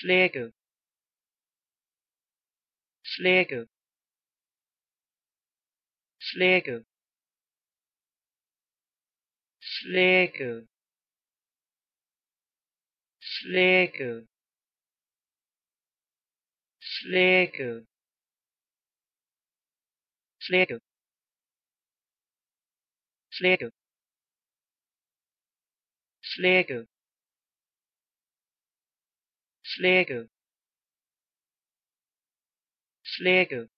Schläge Schläge Schläge Schläge Schläge Schläge Schläge Schläge Schläge Schläge Schläge